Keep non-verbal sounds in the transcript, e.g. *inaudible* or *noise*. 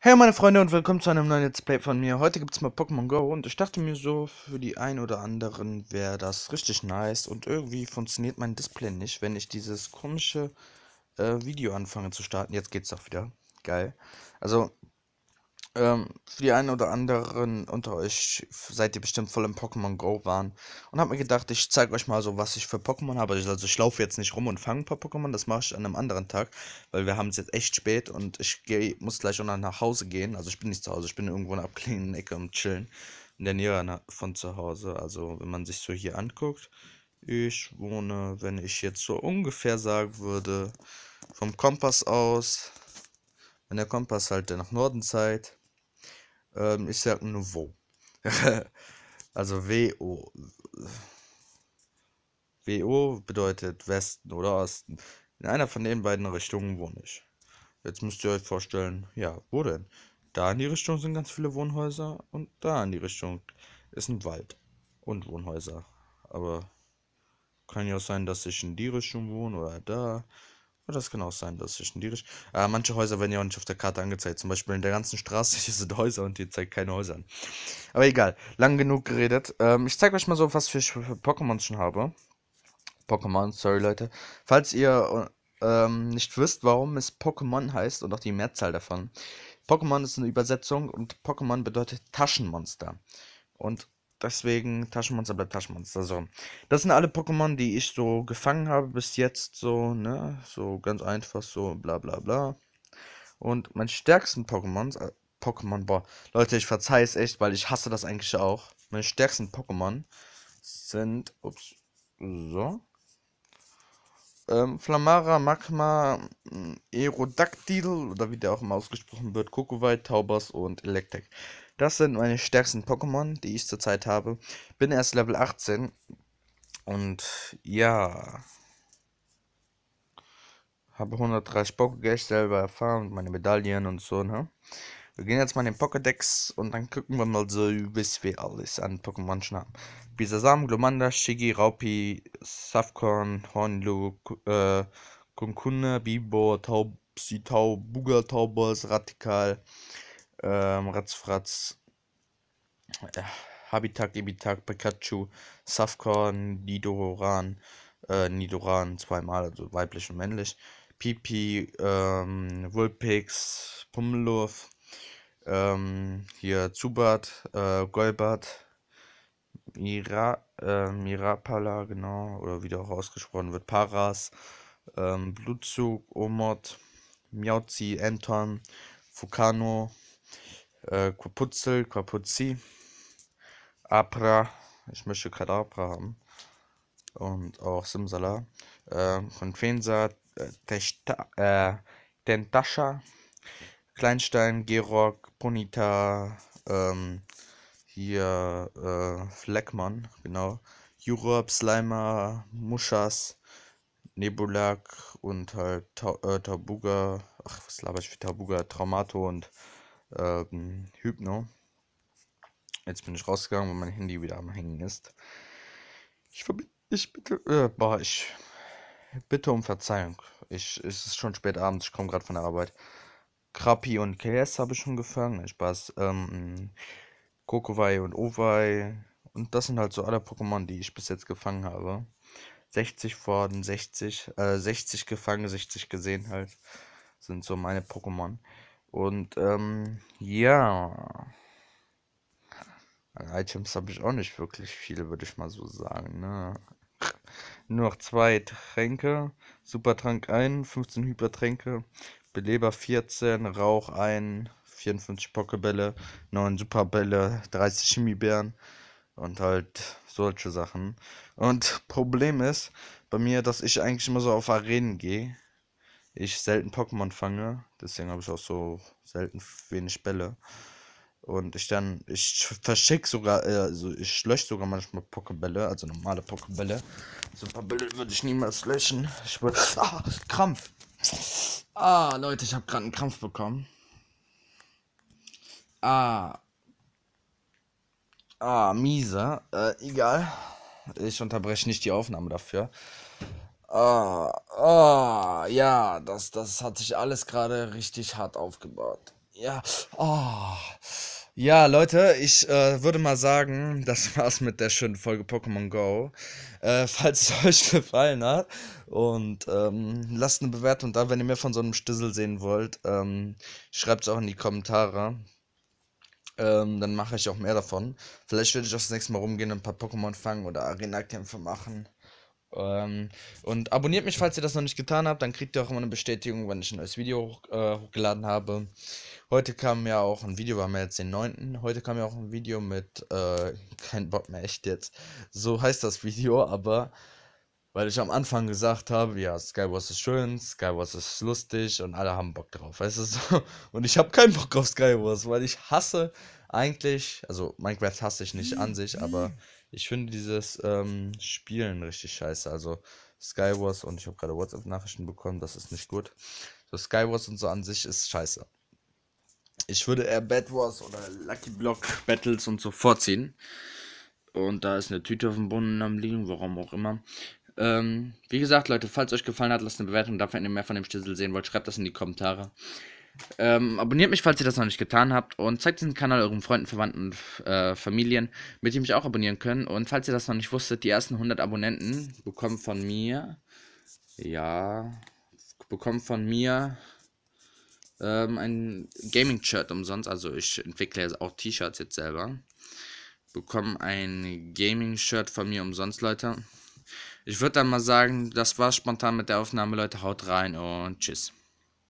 Hey meine Freunde und willkommen zu einem neuen Let's Play von mir. Heute gibt es mal Pokémon Go und ich dachte mir so, für die einen oder anderen wäre das richtig nice und irgendwie funktioniert mein Display nicht, wenn ich dieses komische äh, Video anfange zu starten. Jetzt geht's doch wieder. Geil. Also ähm, für die einen oder anderen unter euch seid ihr bestimmt voll im Pokémon Go waren. Und hab mir gedacht, ich zeige euch mal so, was ich für Pokémon habe. Also, also ich laufe jetzt nicht rum und fange ein paar Pokémon, das mache ich an einem anderen Tag, weil wir haben es jetzt echt spät und ich geh, muss gleich auch noch nach Hause gehen. Also ich bin nicht zu Hause, ich bin irgendwo in einer abgelegenen Ecke und chillen. In der Nähe von zu Hause. Also wenn man sich so hier anguckt. Ich wohne, wenn ich jetzt so ungefähr sagen würde, vom Kompass aus, wenn der Kompass halt nach Norden zeigt, ähm, ich sag nur wo. *laughs* also WO. WO bedeutet Westen oder Osten. In einer von den beiden Richtungen wohne ich. Jetzt müsst ihr euch vorstellen, ja, wo denn? Da in die Richtung sind ganz viele Wohnhäuser und da in die Richtung ist ein Wald und Wohnhäuser. Aber kann ja auch sein, dass ich in die Richtung wohne oder da. Ja, das kann auch sein, das ist schon schwierig. Äh, manche Häuser werden ja auch nicht auf der Karte angezeigt. Zum Beispiel in der ganzen Straße *laughs* hier sind Häuser und die zeigt keine Häuser an. Aber egal, lang genug geredet. Ähm, ich zeige euch mal so, was für, für Pokémon schon habe. Pokémon, sorry Leute. Falls ihr ähm, nicht wisst, warum es Pokémon heißt und auch die Mehrzahl davon. Pokémon ist eine Übersetzung und Pokémon bedeutet Taschenmonster. Und Deswegen Taschenmonster bleibt Taschenmonster. So. Das sind alle Pokémon, die ich so gefangen habe bis jetzt. So, ne? So ganz einfach, so bla bla bla. Und mein stärksten Pokémon, äh, Pokémon, boah, Leute, ich verzeihe es echt, weil ich hasse das eigentlich auch. Meine stärksten Pokémon sind, ups, so. Ähm, Flamara, Magma, mm, Aerodactyl, oder wie der auch immer ausgesprochen wird, Kokowai, Taubers und Electek. Das sind meine stärksten Pokémon, die ich zurzeit habe. Bin erst Level 18. Und ja. Habe 130 Pokédex selber erfahren, und meine Medaillen und so, ne? Wir gehen jetzt mal in den Pokédex und dann gucken wir mal so, bis wir alles an Pokémon schon haben. Bisasam, Glomanda, Shigi, Raupi, Safkorn, Hornlu, äh, Kunkune, Bibo, Taubsitau, Bugatau, Radikal, ähm, Ratzfratz, äh, Habitak, Ibitak, Pikachu, Safkorn, Nidoran, äh, Nidoran zweimal, also weiblich und männlich, Pipi, ähm, Wulpix, Pummelurf, ähm, hier Zubat, äh, Golbat, Mira, äh, Mirapala, genau, oder wie der auch ausgesprochen wird, Paras, ähm, Blutzug, Omot, Miauzi, Anton, Fukano, äh, Quaputzel, Quapuzzi, Apra, ich möchte Kadabra haben. Und auch Simsala. Äh, Confensa, äh, Tentascha, äh, Kleinstein, Gerock, Punita, ähm, hier äh, Fleckmann, genau. Jurop, Slimer, Muschas, Nebulak und halt Ta äh, Tabuga, ach was laber ich für Tabuga, Traumato und ähm, Hypno. Jetzt bin ich rausgegangen, weil mein Handy wieder am Hängen ist. Ich, ich bitte, äh, boah, ich bitte um Verzeihung. Ich, es ist schon spät abends, ich komme gerade von der Arbeit. Krappi und KS habe ich schon gefangen. Ich Spaß. Ähm, Kokowai und Owai. Und das sind halt so alle Pokémon, die ich bis jetzt gefangen habe. 60 Forden, 60, äh, 60 gefangen, 60 gesehen halt. Sind so meine Pokémon. Und ähm, ja. An Items habe ich auch nicht wirklich viele, würde ich mal so sagen. Ne? Nur noch zwei Tränke. Supertrank 1, 15 Hypertränke. Beleber 14, Rauch 1, 54 Pokebälle, 9 Superbälle, 30 Chemiebären und halt solche Sachen. Und Problem ist bei mir, dass ich eigentlich immer so auf Arenen gehe ich selten Pokémon fange, deswegen habe ich auch so selten wenig Bälle. Und ich dann, ich verschicke sogar, äh, also ich lösche sogar manchmal Pokébälle, also normale Pokébälle. So ein paar Bälle würde ich niemals löschen. Ich würde, ah, Krampf. Ah, Leute, ich habe gerade einen Krampf bekommen. Ah. Ah, miese. Äh, egal. Ich unterbreche nicht die Aufnahme dafür. Ah, ah, ja, das, das hat sich alles gerade richtig hart aufgebaut. Ja, ah. Ja, Leute, ich äh, würde mal sagen, das *laughs* war's mit der schönen Folge Pokémon Go. Äh, *laughs* falls es euch gefallen hat und ähm, lasst eine Bewertung da, wenn ihr mehr von so einem Stissel sehen wollt, ähm, schreibt es auch in die Kommentare. Ähm, dann mache ich auch mehr davon. Vielleicht werde ich auch das nächste Mal rumgehen und ein paar Pokémon fangen oder Arena-Kämpfe machen. Ähm, und abonniert mich, falls ihr das noch nicht getan habt. Dann kriegt ihr auch immer eine Bestätigung, wenn ich ein neues Video hoch, äh, hochgeladen habe. Heute kam ja auch ein Video, war mir jetzt den 9. Heute kam ja auch ein Video mit, äh, kein Bock mehr, echt jetzt. So heißt das Video, aber weil ich am Anfang gesagt habe, ja, Skywars ist schön, Skywars ist lustig und alle haben Bock drauf, weißt du so? *laughs* Und ich habe keinen Bock auf Skywars, weil ich hasse eigentlich, also Minecraft hasse ich nicht an sich, aber ich finde dieses ähm, Spielen richtig scheiße. Also Skywars und ich habe gerade WhatsApp-Nachrichten bekommen, das ist nicht gut. So Skywars und so an sich ist scheiße. Ich würde eher Bad Wars oder Lucky Block Battles und so vorziehen. Und da ist eine Tüte auf dem Boden am Liegen, warum auch immer. Ähm, wie gesagt, Leute, falls euch gefallen hat, lasst eine Bewertung da, wenn ihr mehr von dem Stissel sehen wollt. Schreibt das in die Kommentare. Ähm, abonniert mich, falls ihr das noch nicht getan habt. Und zeigt diesen Kanal euren Freunden, Verwandten und äh, Familien, mit denen mich auch abonnieren können. Und falls ihr das noch nicht wusstet, die ersten 100 Abonnenten bekommen von mir. Ja. Bekommen von mir. Ähm, ein Gaming-Shirt umsonst. Also, ich entwickle jetzt auch T-Shirts jetzt selber. Bekommen ein Gaming-Shirt von mir umsonst, Leute. Ich würde dann mal sagen, das war spontan mit der Aufnahme, Leute. Haut rein und tschüss.